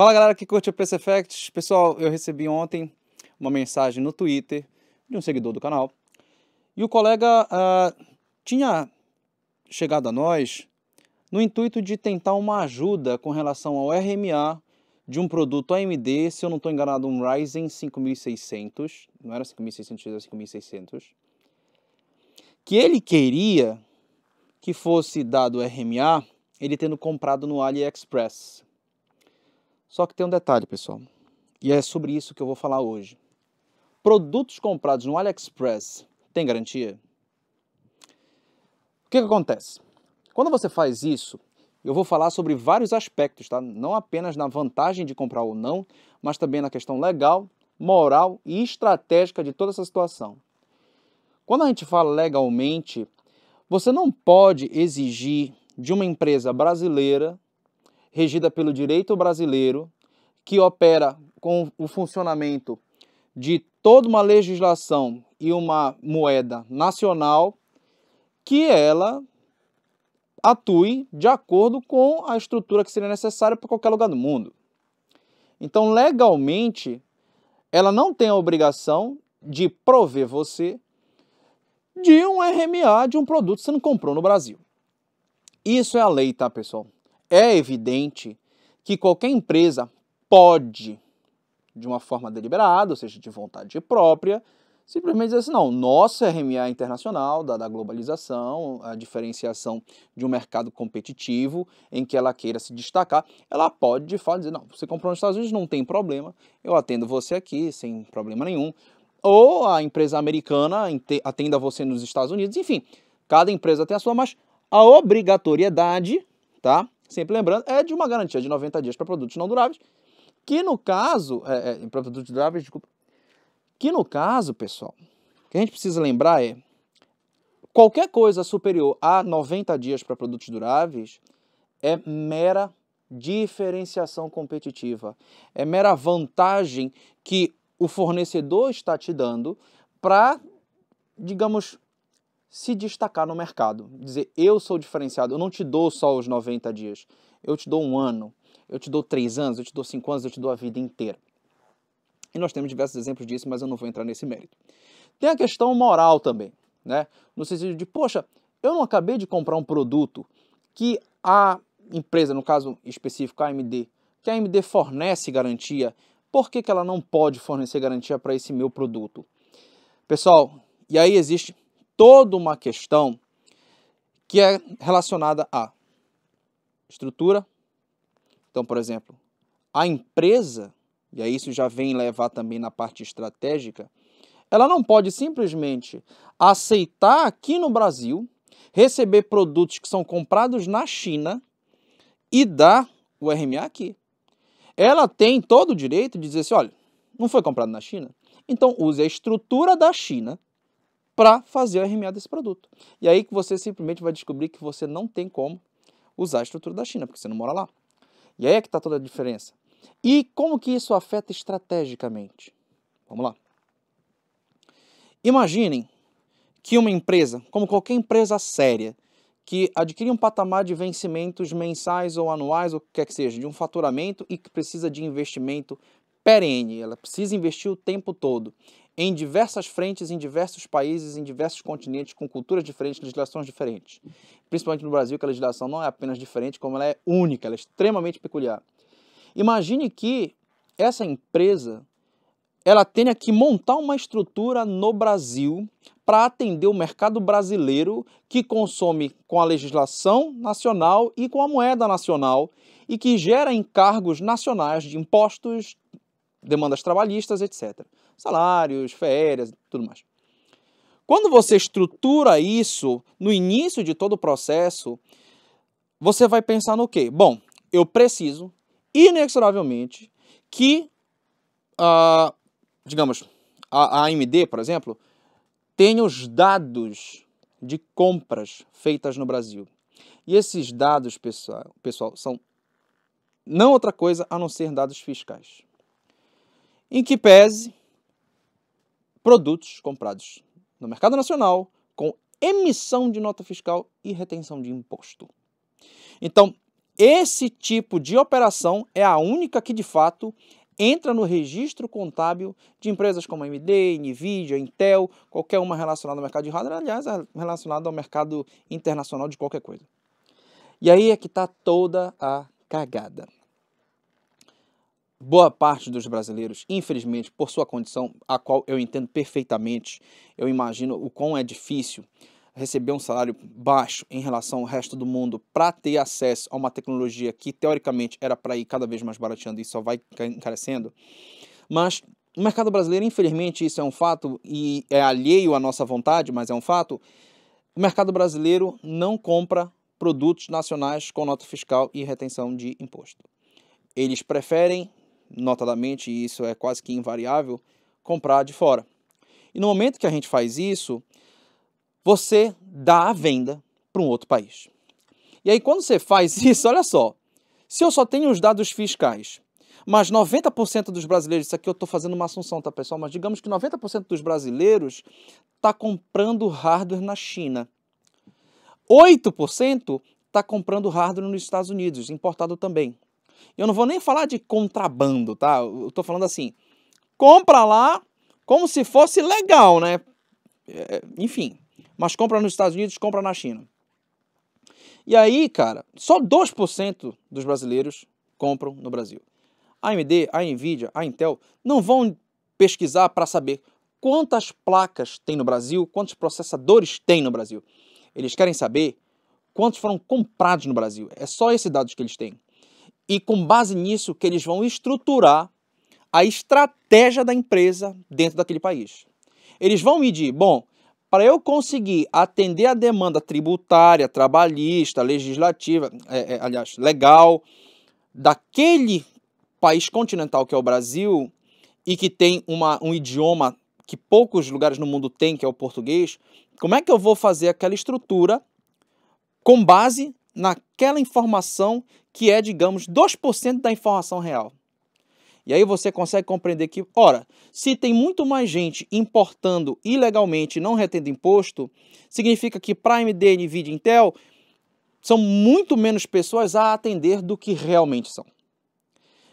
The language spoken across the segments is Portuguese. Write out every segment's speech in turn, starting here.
Fala galera que curte o PC Facts. Pessoal, eu recebi ontem uma mensagem no Twitter de um seguidor do canal e o colega uh, tinha chegado a nós no intuito de tentar uma ajuda com relação ao RMA de um produto AMD, se eu não estou enganado, um Ryzen 5600, não era 5600, era 5600, que ele queria que fosse dado RMA, ele tendo comprado no AliExpress. Só que tem um detalhe, pessoal, e é sobre isso que eu vou falar hoje. Produtos comprados no AliExpress têm garantia? O que, que acontece? Quando você faz isso, eu vou falar sobre vários aspectos, tá? Não apenas na vantagem de comprar ou não, mas também na questão legal, moral e estratégica de toda essa situação. Quando a gente fala legalmente, você não pode exigir de uma empresa brasileira regida pelo direito brasileiro, que opera com o funcionamento de toda uma legislação e uma moeda nacional, que ela atue de acordo com a estrutura que seria necessária para qualquer lugar do mundo. Então, legalmente, ela não tem a obrigação de prover você de um RMA de um produto que você não comprou no Brasil. Isso é a lei, tá, pessoal? é evidente que qualquer empresa pode, de uma forma deliberada, ou seja, de vontade própria, simplesmente dizer assim, não, nosso RMA internacional, da, da, globalização, a diferenciação de um mercado competitivo em que ela queira se destacar, ela pode de fato dizer, não, você comprou nos Estados Unidos, não tem problema, eu atendo você aqui sem problema nenhum, ou a empresa americana atenda você nos Estados Unidos, enfim, cada empresa tem a sua, mas a obrigatoriedade, tá, sempre lembrando, é de uma garantia de 90 dias para produtos não duráveis, que no caso, é, é, para produtos duráveis, desculpa, que no caso, pessoal, o que a gente precisa lembrar é, qualquer coisa superior a 90 dias para produtos duráveis é mera diferenciação competitiva, é mera vantagem que o fornecedor está te dando para, digamos, se destacar no mercado, dizer eu sou diferenciado, eu não te dou só os 90 dias, eu te dou um ano, eu te dou três anos, eu te dou cinco anos, eu te dou a vida inteira. E nós temos diversos exemplos disso, mas eu não vou entrar nesse mérito. Tem a questão moral também, né? No sentido de, poxa, eu não acabei de comprar um produto que a empresa, no caso específico, a AMD, que a AMD fornece garantia, por que, que ela não pode fornecer garantia para esse meu produto? Pessoal, e aí existe toda uma questão que é relacionada à estrutura. Então, por exemplo, a empresa, e aí isso já vem levar também na parte estratégica, ela não pode simplesmente aceitar aqui no Brasil receber produtos que são comprados na China e dar o RMA aqui. Ela tem todo o direito de dizer assim: olha, não foi comprado na China? Então use a estrutura da China para fazer o RMA desse produto. E aí que você simplesmente vai descobrir que você não tem como usar a estrutura da China, porque você não mora lá. E aí é que está toda a diferença. E como que isso afeta estrategicamente? Vamos lá. Imaginem que uma empresa, como qualquer empresa séria, que adquire um patamar de vencimentos mensais ou anuais, ou o que quer que seja, de um faturamento e que precisa de investimento perene, ela precisa investir o tempo todo em diversas frentes, em diversos países, em diversos continentes, com culturas diferentes, legislações diferentes. Principalmente no Brasil, que a legislação não é apenas diferente, como ela é única, ela é extremamente peculiar. Imagine que essa empresa ela tenha que montar uma estrutura no Brasil para atender o mercado brasileiro que consome com a legislação nacional e com a moeda nacional e que gera encargos nacionais de impostos, demandas trabalhistas, etc salários, férias, tudo mais. Quando você estrutura isso no início de todo o processo, você vai pensar no quê? Bom, eu preciso, inexoravelmente, que, uh, digamos, a, AMD, por exemplo, tenha os dados de compras feitas no Brasil. E esses dados, pessoal, pessoal são não outra coisa a não ser dados fiscais. Em que pese produtos comprados no mercado nacional com emissão de nota fiscal e retenção de imposto. Então, esse tipo de operação é a única que de fato entra no registro contábil de empresas como a AMD, Nvidia, Intel, qualquer uma relacionada ao mercado de hardware, aliás, relacionada ao mercado internacional de qualquer coisa. E aí é que está toda a cagada boa parte dos brasileiros, infelizmente, por sua condição, a qual eu entendo perfeitamente, eu imagino o quão é difícil receber um salário baixo em relação ao resto do mundo para ter acesso a uma tecnologia que teoricamente era para ir cada vez mais barateando e só vai encarecendo. Mas o mercado brasileiro, infelizmente, isso é um fato e é alheio à nossa vontade, mas é um fato. O mercado brasileiro não compra produtos nacionais com nota fiscal e retenção de imposto. Eles preferem notadamente isso é quase que invariável, comprar de fora. E no momento que a gente faz isso, você dá a venda para um outro país. E aí, quando você faz isso, olha só, se eu só tenho os dados fiscais, mas 90% dos brasileiros, isso aqui eu estou fazendo uma assunção, tá pessoal? Mas digamos que 90% dos brasileiros está comprando hardware na China. 8% está comprando hardware nos Estados Unidos, importado também. Eu não vou nem falar de contrabando, tá? Eu estou falando assim, compra lá como se fosse legal, né? É, é, enfim, mas compra nos Estados Unidos, compra na China. E aí, cara, só 2% dos brasileiros compram no Brasil. A AMD, a Nvidia, a Intel não vão pesquisar para saber quantas placas tem no Brasil, quantos processadores tem no Brasil. Eles querem saber quantos foram comprados no Brasil. É só esses dados que eles têm e com base nisso que eles vão estruturar a estratégia da empresa dentro daquele país. Eles vão medir, bom, para eu conseguir atender a demanda tributária, trabalhista, legislativa, é, é, aliás, legal, daquele país continental que é o Brasil e que tem uma, um idioma que poucos lugares no mundo têm, que é o português, como é que eu vou fazer aquela estrutura com base naquela informação que é, digamos, 2% da informação real. E aí você consegue compreender que, ora, se tem muito mais gente importando ilegalmente e não retendo imposto, significa que Prime DN, NVIDIA Intel são muito menos pessoas a atender do que realmente são.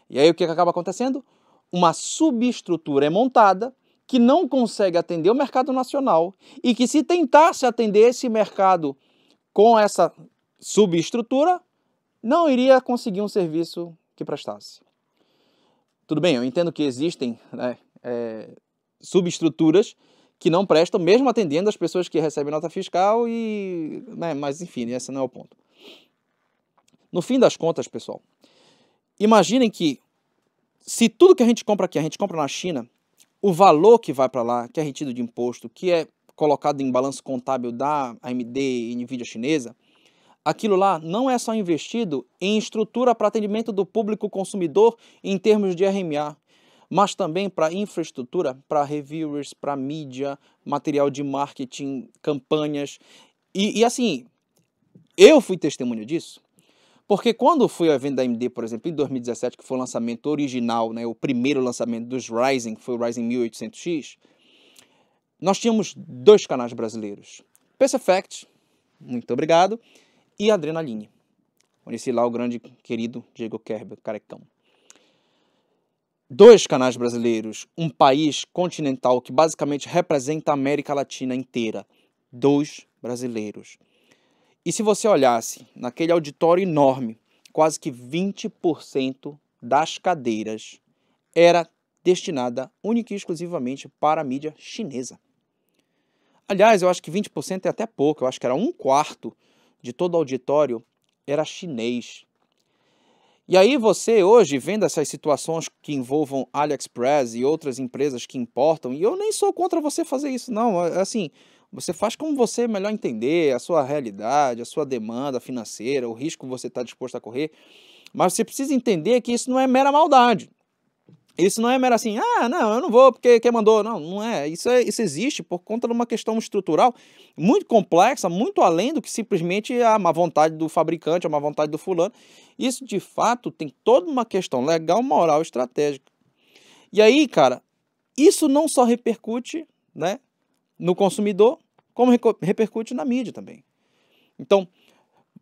E aí o que acaba acontecendo? Uma subestrutura é montada que não consegue atender o mercado nacional e que se tentasse atender esse mercado com essa subestrutura, não iria conseguir um serviço que prestasse. Tudo bem, eu entendo que existem né, é, subestruturas que não prestam, mesmo atendendo as pessoas que recebem nota fiscal, e, né, mas enfim, esse não é o ponto. No fim das contas, pessoal, imaginem que se tudo que a gente compra aqui, a gente compra na China, o valor que vai para lá, que é retido de imposto, que é colocado em balanço contábil da AMD e NVIDIA chinesa, aquilo lá não é só investido em estrutura para atendimento do público consumidor em termos de RMA, mas também para infraestrutura, para reviewers, para mídia, material de marketing, campanhas. E, e assim, eu fui testemunha disso. Porque quando fui ao evento da AMD, por exemplo, em 2017, que foi o lançamento original, né, o primeiro lançamento dos Ryzen, que foi o Ryzen 1800X, nós tínhamos dois canais brasileiros. Perfect, muito obrigado, e Adrenaline. Conheci lá o grande querido Diego Kerber, carecão. Dois canais brasileiros, um país continental que basicamente representa a América Latina inteira. Dois brasileiros. E se você olhasse naquele auditório enorme, quase que 20% das cadeiras era destinada única e exclusivamente para a mídia chinesa. Aliás, eu acho que 20% é até pouco, eu acho que era um quarto de todo o auditório era chinês. E aí você hoje vendo essas situações que envolvam AliExpress e outras empresas que importam, e eu nem sou contra você fazer isso não, é, é assim, você faz como você melhor entender, a sua realidade, a sua demanda financeira, o risco que você está disposto a correr, mas você precisa entender que isso não é mera maldade. Isso não é mero assim, ah, não, eu não vou porque quem mandou. Não, não é. Isso, é, isso existe por conta de uma questão estrutural muito complexa, muito além do que simplesmente a má vontade do fabricante, a má vontade do fulano. Isso, de fato, tem toda uma questão legal, moral, estratégica. E aí, cara, isso não só repercute né, no consumidor, como repercute na mídia também. Então,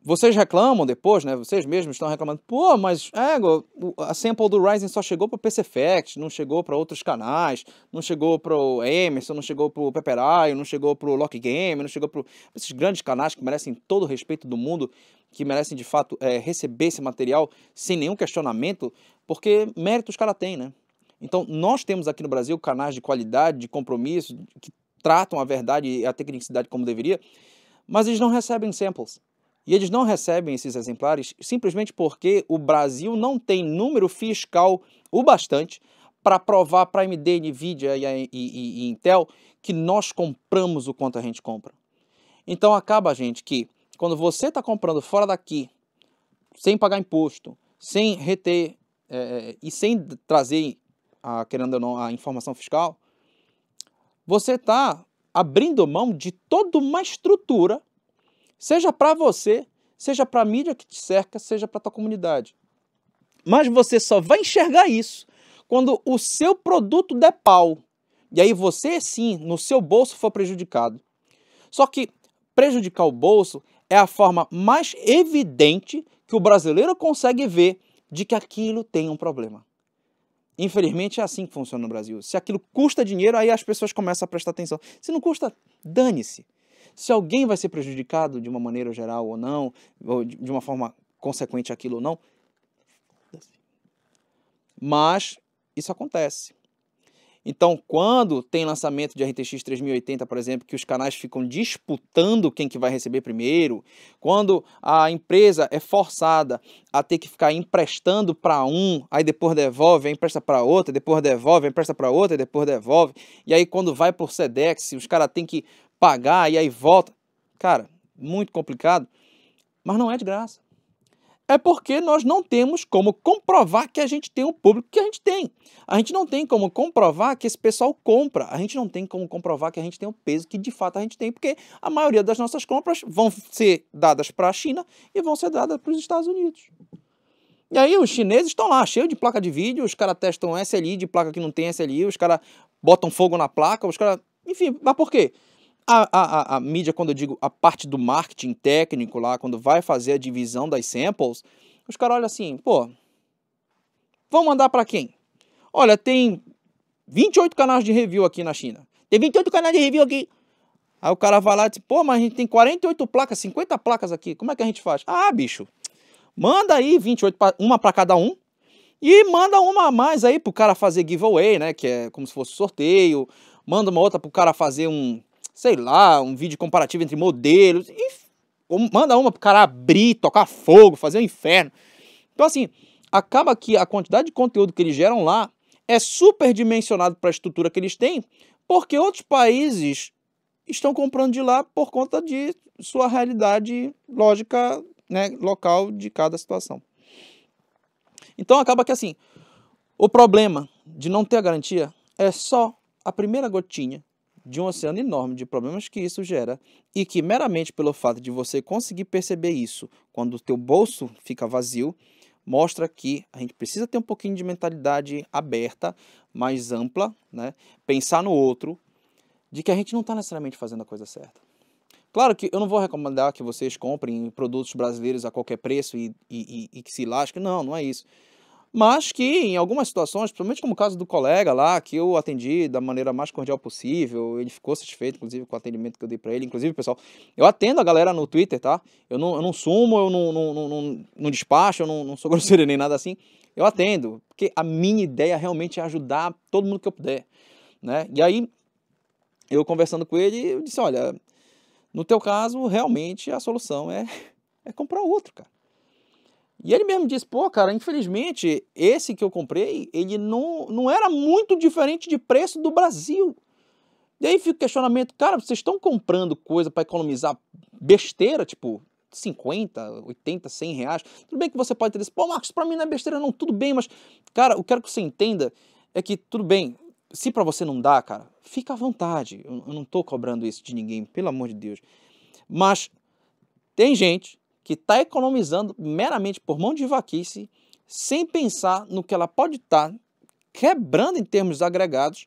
vocês reclamam depois, né? Vocês mesmos estão reclamando. Pô, mas é, a sample do Ryzen só chegou para o PC Facts, não chegou para outros canais, não chegou para o Emerson, não chegou para o Peperaio, não chegou para o Lock Game, não chegou para esses grandes canais que merecem todo o respeito do mundo, que merecem de fato é, receber esse material sem nenhum questionamento, porque méritos os caras têm, né? Então, nós temos aqui no Brasil canais de qualidade, de compromisso, que tratam a verdade e a tecnicidade como deveria, mas eles não recebem samples. E eles não recebem esses exemplares simplesmente porque o Brasil não tem número fiscal o bastante para provar para a AMD, Nvidia e, e, e, Intel que nós compramos o quanto a gente compra. Então acaba, gente, que quando você está comprando fora daqui, sem pagar imposto, sem reter é, é, e sem trazer, a, querendo ou não, a informação fiscal, você está abrindo mão de toda uma estrutura Seja para você, seja para a mídia que te cerca, seja para a tua comunidade. Mas você só vai enxergar isso quando o seu produto der pau. E aí você sim, no seu bolso for prejudicado. Só que prejudicar o bolso é a forma mais evidente que o brasileiro consegue ver de que aquilo tem um problema. Infelizmente é assim que funciona no Brasil. Se aquilo custa dinheiro, aí as pessoas começam a prestar atenção. Se não custa, dane-se se alguém vai ser prejudicado de uma maneira geral ou não, ou de uma forma consequente aquilo ou não. Mas isso acontece. Então, quando tem lançamento de RTX 3080, por exemplo, que os canais ficam disputando quem que vai receber primeiro, quando a empresa é forçada a ter que ficar emprestando para um, aí depois devolve, aí empresta para outra, depois devolve, empresta para outra, depois devolve, e aí quando vai por Sedex, os caras têm que pagar e aí volta. Cara, muito complicado, mas não é de graça. É porque nós não temos como comprovar que a gente tem o público que a gente tem. A gente não tem como comprovar que esse pessoal compra. A gente não tem como comprovar que a gente tem o peso que de fato a gente tem, porque a maioria das nossas compras vão ser dadas para a China e vão ser dadas para os Estados Unidos. E aí os chineses estão lá, cheios de placa de vídeo, os caras testam SLI de placa que não tem SLI, os caras botam fogo na placa, os caras. Enfim, mas por quê? A, a, a, a, mídia, quando eu digo a parte do marketing técnico lá, quando vai fazer a divisão das samples, os caras olham assim, pô, vão mandar para quem? Olha, tem 28 canais de review aqui na China. Tem 28 canais de review aqui. Aí o cara vai lá e diz, pô, mas a gente tem 48 placas, 50 placas aqui, como é que a gente faz? Ah, bicho, manda aí 28, uma para cada um, e manda uma a mais aí pro cara fazer giveaway, né, que é como se fosse sorteio, manda uma outra pro cara fazer um sei lá, um vídeo comparativo entre modelos, manda uma pro cara abrir, tocar fogo, fazer um inferno. Então, assim, acaba que a quantidade de conteúdo que eles geram lá é superdimensionado para a estrutura que eles têm, porque outros países estão comprando de lá por conta de sua realidade lógica, né, local de cada situação. Então acaba que assim, o problema de não ter a garantia é só a primeira gotinha de um oceano enorme de problemas que isso gera e que meramente pelo fato de você conseguir perceber isso quando o teu bolso fica vazio, mostra que a gente precisa ter um pouquinho de mentalidade aberta, mais ampla, né? pensar no outro, de que a gente não está necessariamente fazendo a coisa certa. Claro que eu não vou recomendar que vocês comprem produtos brasileiros a qualquer preço e, e, e, e que se lasquem, não, não é isso mas que em algumas situações, principalmente como o caso do colega lá, que eu atendi da maneira mais cordial possível, ele ficou satisfeito, inclusive, com o atendimento que eu dei para ele. Inclusive, pessoal, eu atendo a galera no Twitter, tá? Eu não, eu não sumo, eu não, não, não, não despacho, eu não, não sou grosseiro nem nada assim. Eu atendo, porque a minha ideia realmente é ajudar todo mundo que eu puder, né? E aí, eu conversando com ele, eu disse, olha, no teu caso, realmente a solução é, é comprar outro, cara. E ele mesmo disse, pô, cara, infelizmente, esse que eu comprei, ele não, não era muito diferente de preço do Brasil. E aí fica o questionamento, cara, vocês estão comprando coisa para economizar besteira, tipo, 50, 80, 100 reais. Tudo bem que você pode ter esse pô, Marcos, para mim não é besteira, não, tudo bem, mas, cara, eu quero que você entenda é que, tudo bem, se para você não dá, cara, fica à vontade. Eu, eu não estou cobrando isso de ninguém, pelo amor de Deus. Mas tem gente que está economizando meramente por mão de vaquice, sem pensar no que ela pode estar tá quebrando em termos agregados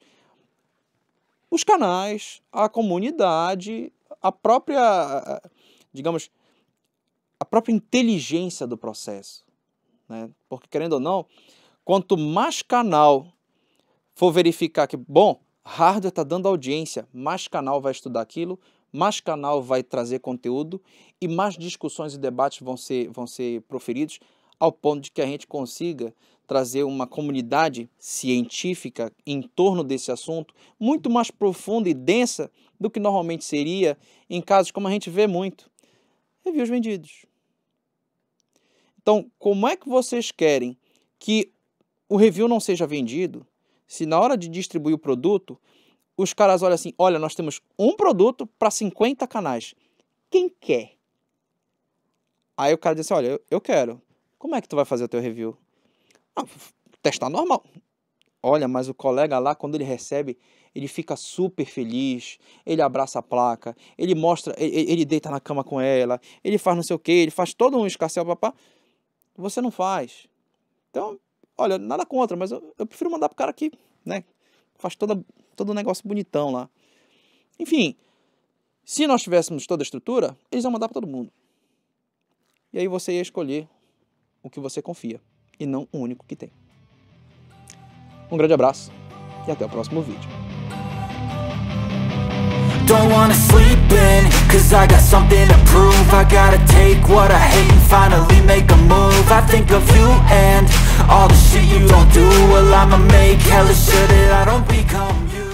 os canais, a comunidade, a própria, digamos, a própria inteligência do processo. Né? Porque, querendo ou não, quanto mais canal for verificar que, bom, hardware está dando audiência, mais canal vai estudar aquilo, mais canal vai trazer conteúdo e mais discussões e debates vão ser, vão ser proferidos, ao ponto de que a gente consiga trazer uma comunidade científica em torno desse assunto muito mais profunda e densa do que normalmente seria em casos como a gente vê muito reviews vendidos. Então, como é que vocês querem que o review não seja vendido se na hora de distribuir o produto os caras olham assim: olha, nós temos um produto para 50 canais. Quem quer? Aí o cara diz assim: olha, eu, quero. Como é que tu vai fazer o teu review? Ah, testar normal. Olha, mas o colega lá, quando ele recebe, ele fica super feliz, ele abraça a placa, ele mostra, ele, ele deita na cama com ela, ele faz não sei o que, ele faz todo um escarcel, papá. Você não faz. Então, olha, nada contra, mas eu, eu prefiro mandar pro cara que, né, faz toda, todo o um negócio bonitão lá. Enfim, se nós tivéssemos toda a estrutura, eles iam mandar para todo mundo. E aí você ia escolher o que você confia e não o único que tem. Um grande abraço e até o próximo vídeo. Cause I got something to prove I gotta take what I hate and finally make a move I think of you and all the shit you don't do Well I'ma make hella sure that I don't become you